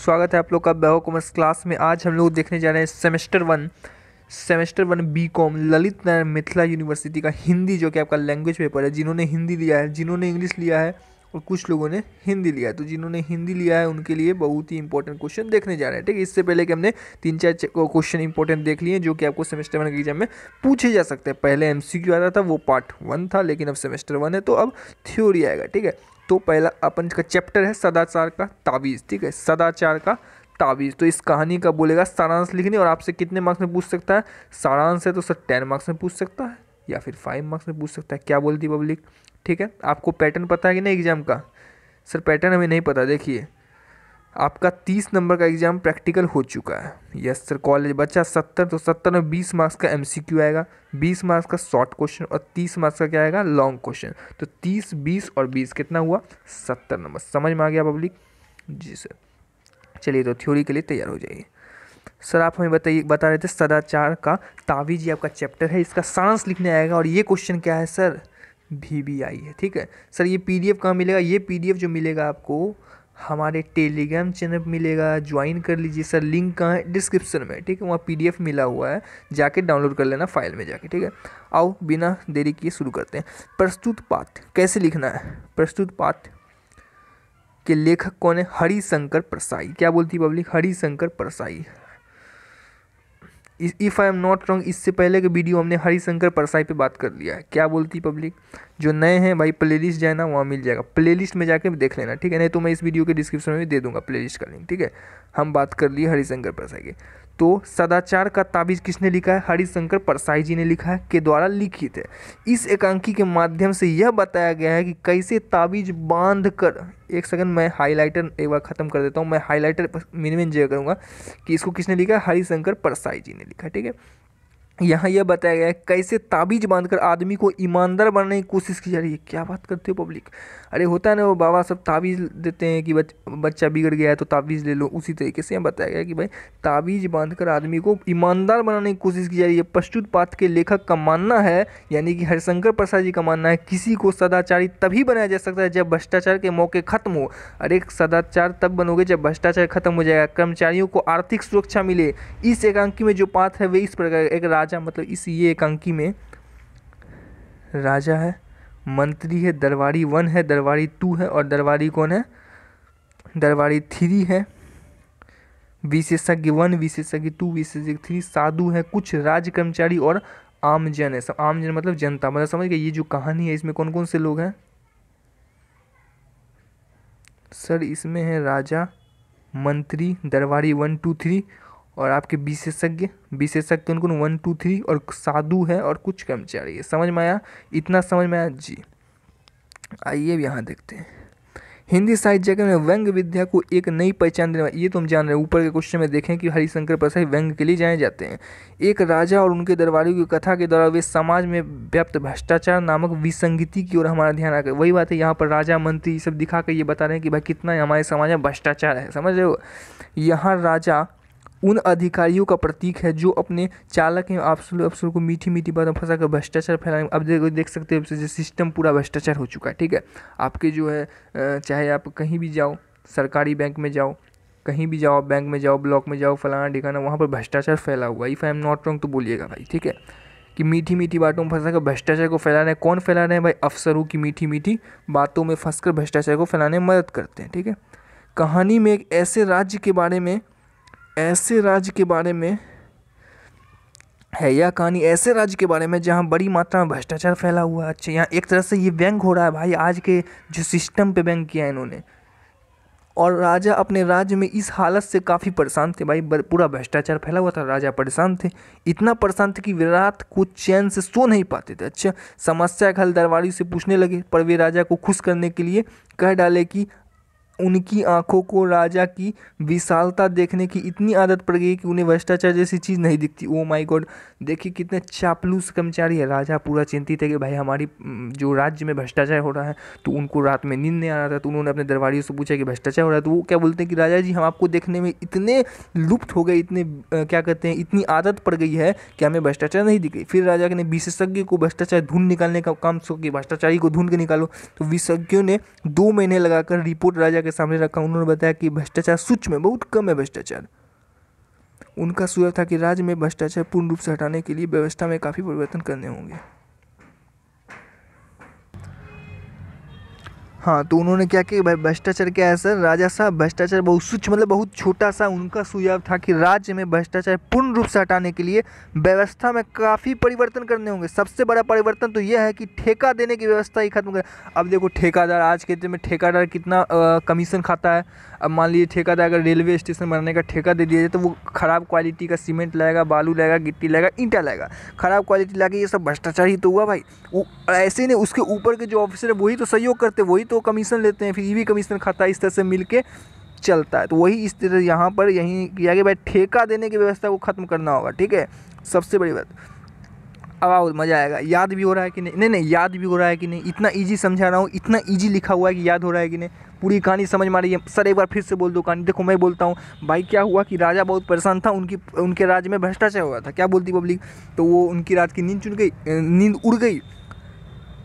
स्वागत है आप लोग का बहो कॉमर्स क्लास में आज हम लोग देखने जा रहे हैं semester one semester one B com Lalit Narayan Mithila university का हिंदी जो कि आपका लैंग्वेज पेपर है जिन्होंने हिंदी लिया है जिन्होंने इंग्लिश लिया है और कुछ लोगों ने हिंदी लिया है तो जिन्होंने हिंदी लिया है उनके लिए बहुत ही इंपॉर्टेंट क्वेश्चन देखने जा रहे हैं ठीक है इससे पहले कि हमने तीन चार क्वेश्चन इंपॉर्टेंट देख लिए जो कि आपको सेमेस्टर वन के एग्जाम में पूछे जा सकते हैं पहले एम आ रहा था वो पार्ट वन था लेकिन अब सेमेस्टर वन है तो अब थ्योरी आएगा ठीक है तो पहला अपन का चैप्टर है सदाचार का ताबीज़ ठीक है सदाचार का ताबीज़ तो इस कहानी का बोलेगा सारांश लिखने और आपसे कितने मार्क्स में पूछ सकता है सारांश है तो सर टेन मार्क्स में पूछ सकता है या फिर फाइव मार्क्स में पूछ सकता है क्या बोलती पब्लिक ठीक है आपको पैटर्न पता है कि नहीं एग्ज़ाम का सर पैटर्न हमें नहीं पता देखिए आपका तीस नंबर का एग्ज़ाम प्रैक्टिकल हो चुका है यस सर कॉलेज बच्चा सत्तर तो सत्तर में बीस मार्क्स का एम आएगा बीस मार्क्स का शॉर्ट क्वेश्चन और तीस मार्क्स का क्या आएगा लॉन्ग क्वेश्चन तो तीस बीस और बीस कितना हुआ सत्तर नंबर समझ में आ गया पब्लिक जी सर चलिए तो थ्योरी के लिए तैयार हो जाइए सर आप हमें बताइए बता रहे थे सदाचार का तावीज ये आपका चैप्टर है इसका सांस लिखने आएगा और ये क्वेश्चन क्या है सर वी वी आई है ठीक है सर ये पी डी एफ कहाँ मिलेगा ये पी डी एफ जो मिलेगा आपको हमारे टेलीग्राम चैनल पर मिलेगा ज्वाइन कर लीजिए सर लिंक कहाँ है डिस्क्रिप्शन में ठीक है वहाँ पी डी एफ मिला हुआ है जाके डाउनलोड कर लेना फाइल में जाके ठीक है आओ बिना देरी किए शुरू करते हैं प्रस्तुत पाठ कैसे लिखना है प्रस्तुत पाठ के लेखक कौन है हरिशंकर परसाई क्या बोलती है public Harishankar Parsai if I am not wrong इससे पहले के वीडियो हमने हरिशंकर परसाई पे बात कर लिया है क्या बोलती पब्लिक जो नए हैं भाई प्लेलिस्ट जाए ना वहाँ मिल जाएगा प्लेलिस्ट में जाकर देख लेना ठीक है नहीं तो मैं इस वीडियो के डिस्क्रिप्शन में भी दे दूंगा प्लेलिस्ट का लिंक ठीक है हम बात कर लिए हरिशंकर परसाई के तो सदाचार का ताबीज किसने लिखा है हरिशंकर परसाई जी ने लिखा है के द्वारा लिखित है इस एकांकी के माध्यम से यह बताया गया है कि कैसे ताबीज बांध कर एक सेकंड मैं हाईलाइटर एक बार ख़त्म कर देता हूँ मैं हाईलाइटर मिनिमम जगह करूँगा कि इसको किसने लिखा है हरिशंकर परसाई जी ने लिखा ठीक है यहाँ यह बताया गया है कैसे ताबीज बांधकर आदमी को ईमानदार बनाने की कोशिश की जा रही है क्या बात करते हो पब्लिक अरे होता है ना वो बाबा सब तावीज़ देते हैं कि बच, बच्चा बिगड़ गया है तो तावीज़ ले लो उसी तरीके से बताया गया कि भाई तावीज़ बांधकर आदमी को ईमानदार बनाने की कोशिश की जा रही है पश्चुत पात के लेखक का मानना है यानी कि हरिशंकर प्रसाद जी का मानना है किसी को सदाचारी तभी बनाया जा सकता है जब भ्रष्टाचार के मौके खत्म हो अरे सदाचार तब बनोगे जब भ्रष्टाचार खत्म हो जाएगा कर्मचारियों को आर्थिक सुरक्षा मिले इस एकांकी में जो पात है वे इस प्रकार एक राजा मतलब इस ये एकांकी में राजा है मंत्री है दरबारी वन है दरबारी टू है और दरबारी कौन है दरबारी थ्री है विशेषज्ञ वन विशेषज्ञ टू विशेषज्ञ थ्री साधु है कुछ राज्य कर्मचारी और आमजन है सब आमजन मतलब जनता मतलब समझ गए ये जो कहानी है इसमें कौन कौन से लोग हैं सर इसमें है राजा मंत्री दरबारी वन टू थ्री और आपके विशेषज्ञ विशेषज्ञ उनको वन टू थ्री और साधु है और कुछ कर्मचारी है समझ में आया इतना समझ में आया जी आइए अब यहाँ देखते हैं हिंदी साहित्य जगत में व्यंग विद्या को एक नई पहचान देने ये तो हम जान रहे हैं ऊपर के क्वेश्चन में देखें कि हरिशंकर प्रसाद व्यंग के लिए जाए जाते हैं एक राजा और उनके दरबारियों की कथा के द्वारा वे समाज में व्याप्त भ्रष्टाचार नामक विसंगति की ओर हमारा ध्यान आकर वही बात है यहाँ पर राजा मंत्री सब दिखा कर ये बता रहे हैं कि भाई कितना हमारे समाज में भ्रष्टाचार है समझ रहे हो यहाँ राजा उन अधिकारियों का प्रतीक है जो अपने चालक एवं अफसर अफसरों को मीठी मीठी बातों फंसा कर भ्रष्टाचार फैलाने अब देखो देख सकते हैं जो सिस्टम पूरा भ्रष्टाचार हो चुका है ठीक है आपके जो है चाहे आप कहीं भी जाओ सरकारी बैंक में जाओ कहीं भी जाओ बैंक में जाओ ब्लॉक में जाओ फलाना ढिकाना वहाँ पर भ्रष्टाचार फैला हुआ if I am not wrong तो बोलिएगा भाई ठीक है कि मीठी मीठी बातों में फंसा कर भ्रष्टाचार को फैला रहे हैं कौन फैला रहे हैं भाई अफसरों की मीठी मीठी बातों में फंस कर भ्रष्टाचार को फैलाने में मदद करते हैं ठीक है कहानी में एक ऐसे राज्य के बारे में ऐसे राज्य के बारे में है यह कहानी ऐसे राज्य के बारे में जहाँ बड़ी मात्रा में भ्रष्टाचार फैला हुआ है अच्छा यहाँ एक तरह से ये व्यंग हो रहा है भाई आज के जो सिस्टम पे व्यंग किया है इन्होंने और राजा अपने राज्य में इस हालत से काफ़ी परेशान थे भाई पूरा भ्रष्टाचार फैला हुआ था राजा परेशान थे इतना परेशान थे कि वे रात को चैन से सो नहीं पाते थे अच्छा समस्या का हल दरबारी से पूछने लगे पर वे राजा को खुश करने के लिए कह डाले कि उनकी आंखों को राजा की विशालता देखने की इतनी आदत पड़ गई कि उन्हें भ्रष्टाचार जैसी चीज़ नहीं दिखती ओ माय गॉड देखिए कितने चापलूस कर्मचारी है राजा पूरा चिंतित है कि भाई हमारी जो राज्य में भ्रष्टाचार हो रहा है तो उनको रात में नींद नहीं आ रहा था तो उन्होंने अपने दरबारियों से पूछा कि भ्रष्टाचार हो रहा है तो वो क्या बोलते हैं कि राजा जी हम आपको देखने में इतने लुप्त हो गए इतने क्या कहते हैं इतनी आदत पड़ गई है कि हमें भ्रष्टाचार नहीं दिख रही फिर राजा ने विशेषज्ञ को भ्रष्टाचार ढूंढ निकालने का काम सो कि भ्रष्टाचारी को ढूंढ के निकालो तो विशेषज्ञों ने दो महीने लगाकर रिपोर्ट राजा के सामने रखा उन्होंने बताया कि भ्रष्टाचार सूच में बहुत कम है भ्रष्टाचार उनका सुझाव था कि राज्य में भ्रष्टाचार पूर्ण रूप से हटाने के लिए व्यवस्था में काफ़ी परिवर्तन करने होंगे हाँ तो उन्होंने क्या कि भाई भ्रष्टाचार क्या है सर राजा साहब भ्रष्टाचार बहुत सूच मतलब बहुत छोटा सा उनका सुझाव था कि राज्य में भ्रष्टाचार पूर्ण रूप से हटाने के लिए व्यवस्था में काफ़ी परिवर्तन करने होंगे सबसे बड़ा परिवर्तन तो यह है कि ठेका देने की व्यवस्था ही खत्म कर अब देखो ठेकादार आज के दिन में ठेकादार कितना कमीशन खाता है अब मान लीजिए था अगर रेलवे स्टेशन बनाने का ठेका दे दिया जाए तो वो ख़राब क्वालिटी का सीमेंट लाएगा बालू लाएगा गिट्टी लाएगा ईंटा लाएगा ख़राब क्वालिटी लाके ये सब भ्रष्टाचार ही तो हुआ भाई वो ऐसे नहीं उसके ऊपर के जो ऑफिसर है वही तो सहयोग करते वही तो कमीशन लेते हैं फिर ये भी कमीशन खाता है इस तरह से मिल चलता है तो वही इस तरह यहाँ पर यहीं किया गया भाई ठेका देने की व्यवस्था को ख़त्म करना होगा ठीक है सबसे बड़ी बात अब मज़ा आएगा याद भी हो रहा है कि नहीं नहीं नहीं याद भी हो रहा है कि नहीं इतना ईजी समझा रहा हूँ इतना ईजी लिखा हुआ है कि याद हो रहा है कि नहीं पूरी कहानी समझ में आ रही है सर एक बार फिर से बोल दो कहानी देखो मैं बोलता हूँ भाई क्या हुआ कि राजा बहुत परेशान था उनकी उनके राज्य में भ्रष्टाचार हुआ था क्या बोलती पब्लिक तो वो उनकी रात की नींद चुन गई नींद उड़ गई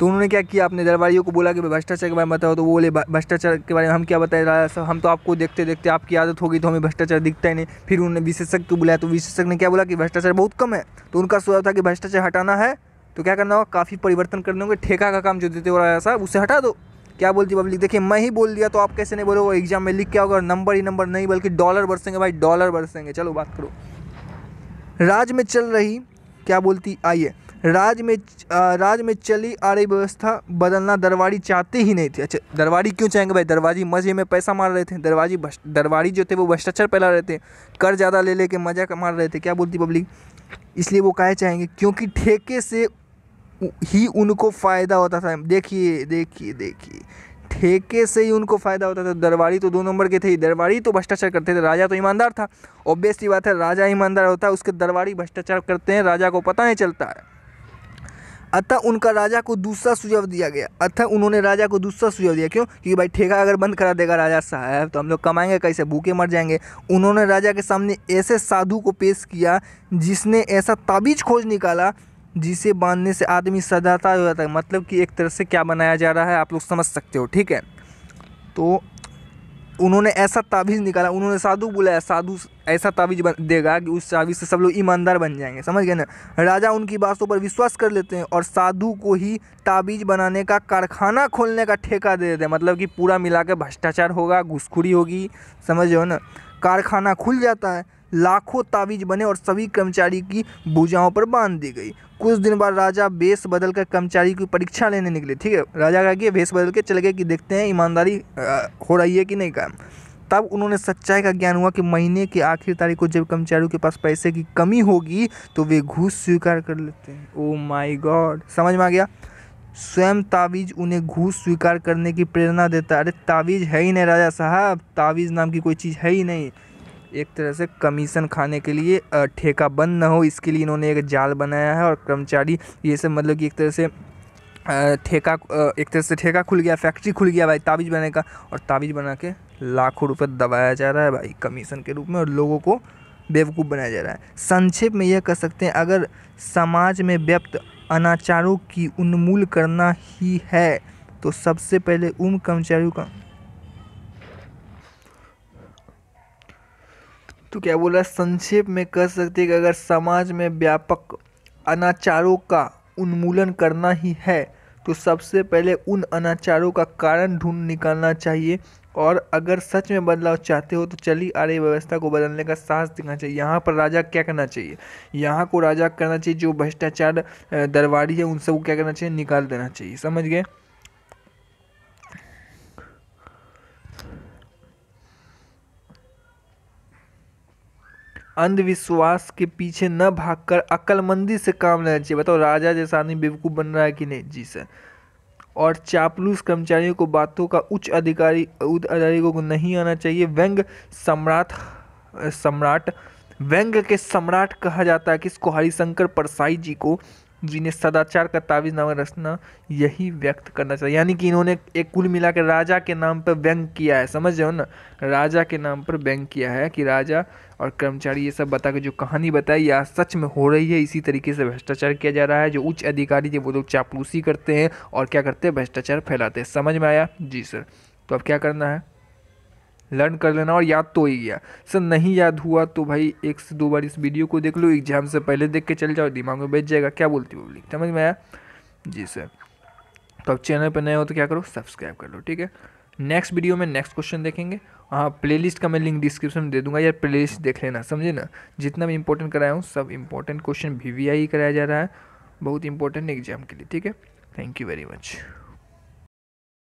तो उन्होंने क्या किया अपने दरबारियों को बोला कि भ्रष्टाचार के बारे में बताओ तो वो बोले भ्रष्टाचार के बारे में हम क्या बताए राजा साहब हम तो आपको देखते देखते आपकी आदत होगी तो हमें भ्रष्टाचार दिखता ही नहीं फिर उन्होंने विशेषज्ञ को बुलाया तो विशेषज्ञ ने क्या बोला कि भ्रष्टाचार बहुत कम है तो उनका सुझाव था कि भ्रष्टाचार हटाना है तो क्या करना होगा काफ़ी परिवर्तन करने होंगे ठेका का काम जो देते हो राजा साहब उसे हटा दो क्या बोलती पब्लिक देखिए मैं ही बोल दिया तो आप कैसे नहीं बोलोगे एग्जाम में लिख क्या होगा नंबर ही नंबर नहीं बल्कि डॉलर बरसेंगे भाई डॉलर बरसेंगे चलो बात करो राज में चल रही क्या बोलती आइए राज में राज में चली आ रही व्यवस्था बदलना दरबारी चाहते ही नहीं थे अच्छा दरबारी क्यों चाहेंगे भाई दरबारी मज़े में पैसा मार रहे थे दरबारी दरबारी जो थे वो भ्रष्टाचार फैला रहे थे कर ज़्यादा ले लेके मज़ा मार रहे थे क्या बोलती पब्लिक इसलिए वो काहे चाहेंगे क्योंकि ठेके से ही उनको फ़ायदा होता था देखिए देखिए देखिए ठेके से ही उनको फ़ायदा होता था दरबारी तो दो नंबर के थे ही दरबारी तो भ्रष्टाचार करते थे राजा तो ईमानदार था ऑब्वियसली बात है राजा ईमानदार होता है उसके दरबारी भ्रष्टाचार करते हैं राजा को पता नहीं चलता है अतः उनका राजा को दूसरा सुझाव दिया गया अतः उन्होंने राजा को दूसरा सुझाव दिया क्यों क्योंकि भाई ठेका अगर बंद करा देगा राजा साहब तो हम लोग कमाएंगे कैसे भूखे मर जाएंगे उन्होंने राजा के सामने ऐसे साधु को पेश किया जिसने ऐसा ताबीज खोज निकाला जिसे बांधने से आदमी सदाता हो जाता है मतलब कि एक तरह से क्या बनाया जा रहा है आप लोग समझ सकते हो ठीक है तो उन्होंने ऐसा ताबीज़ निकाला उन्होंने साधु बुलाया साधु ऐसा ताबीज देगा कि उस ताबीज से सब लोग ईमानदार बन जाएंगे समझ गए ना राजा उनकी बातों पर विश्वास कर लेते हैं और साधु को ही ताबीज बनाने का कारखाना खोलने का ठेका दे देते हैं मतलब कि पूरा मिला के भ्रष्टाचार होगा घुसखोरी होगी समझ हो ना कारखाना खुल जाता है लाखों तावीज बने और सभी कर्मचारी की भूजाओं पर बांध दी गई कुछ दिन बाद राजा वेश बदल कर कर्मचारी की परीक्षा लेने निकले ठीक है राजा कहा कि वेश बदल के चले गए कि देखते हैं ईमानदारी हो रही है कि नहीं काम तब उन्होंने सच्चाई का ज्ञान हुआ कि महीने की आखिरी तारीख को जब कर्मचारियों के पास पैसे की कमी होगी तो वे घूस स्वीकार कर लेते हैं ओ माई गॉड समझ में आ गया स्वयं तावीज़ उन्हें घूस स्वीकार करने की प्रेरणा देता है अरे तावीज़ है ही नहीं राजा साहब तावीज़ नाम की कोई चीज़ है ही नहीं एक तरह से कमीशन खाने के लिए ठेका बंद ना हो इसके लिए इन्होंने एक जाल बनाया है और कर्मचारी ये सब मतलब कि एक तरह से ठेका एक तरह से ठेका खुल गया फैक्ट्री खुल गया भाई ताबीज बनाने का और ताबीज बना के लाखों रुपए दबाया जा रहा है भाई कमीशन के रूप में और लोगों को बेवकूफ़ बनाया जा रहा है संक्षेप में यह कह सकते हैं अगर समाज में व्यक्त अनाचारों की उन्मूल करना ही है तो सबसे पहले उन कर्मचारियों का तो क्या बोला संक्षेप में कह सकते हैं कि अगर समाज में व्यापक अनाचारों का उन्मूलन करना ही है तो सबसे पहले उन अनाचारों का कारण ढूंढ निकालना चाहिए और अगर सच में बदलाव चाहते हो तो चली आ रही व्यवस्था को बदलने का साहस दिखाना चाहिए यहाँ पर राजा क्या करना चाहिए यहाँ को राजा करना चाहिए जो भ्रष्टाचार दरबारी है उन सबको क्या करना चाहिए निकाल देना चाहिए समझ गए अंधविश्वास के पीछे न भागकर अकलमंदी से काम लेना चाहिए बताओ राजा जैसा आदमी बेवकूफ़ बन रहा है कि नहीं जी सर और चापलूस कर्मचारियों को बातों का उच्च अधिकारी अधिकारी को नहीं आना चाहिए व्यंग सम्राट सम्राट व्यंग के सम्राट कहा जाता है किसको हरिशंकर परसाई जी को जिन्हें सदाचार का तावीज नामक रचना यही व्यक्त करना चाहिए यानी कि इन्होंने एक कुल के राजा के नाम पर व्यंग किया है समझ रहे हो ना राजा के नाम पर व्यंग किया है कि राजा और कर्मचारी ये सब बता के जो कहानी बताई या सच में हो रही है इसी तरीके से भ्रष्टाचार किया जा रहा है जो उच्च अधिकारी थे वो लोग चापलूसी करते हैं और क्या करते हैं भ्रष्टाचार फैलाते हैं समझ में आया जी सर तो अब क्या करना है लर्न कर लेना और याद तो ही गया सर नहीं याद हुआ तो भाई एक से दो बार इस वीडियो को देख लो एग्जाम से पहले देख के चल जाओ दिमाग में बैठ जाएगा क्या बोलती पब्लिक समझ में आया जी सर तो अब चैनल पर नए हो तो क्या करो सब्सक्राइब कर लो ठीक है नेक्स्ट वीडियो में नेक्स्ट क्वेश्चन देखेंगे हाँ प्लेलिस्ट का मैं लिंक डिस्क्रिप्शन में दे दूंगा यार प्लेलिस्ट देख लेना समझे ना जितना भी इंपॉर्टेंट कराया हूँ सब important question V V I कराया जा रहा है बहुत इंपॉर्टेंट एग्जाम के लिए ठीक है थैंक यू वेरी मच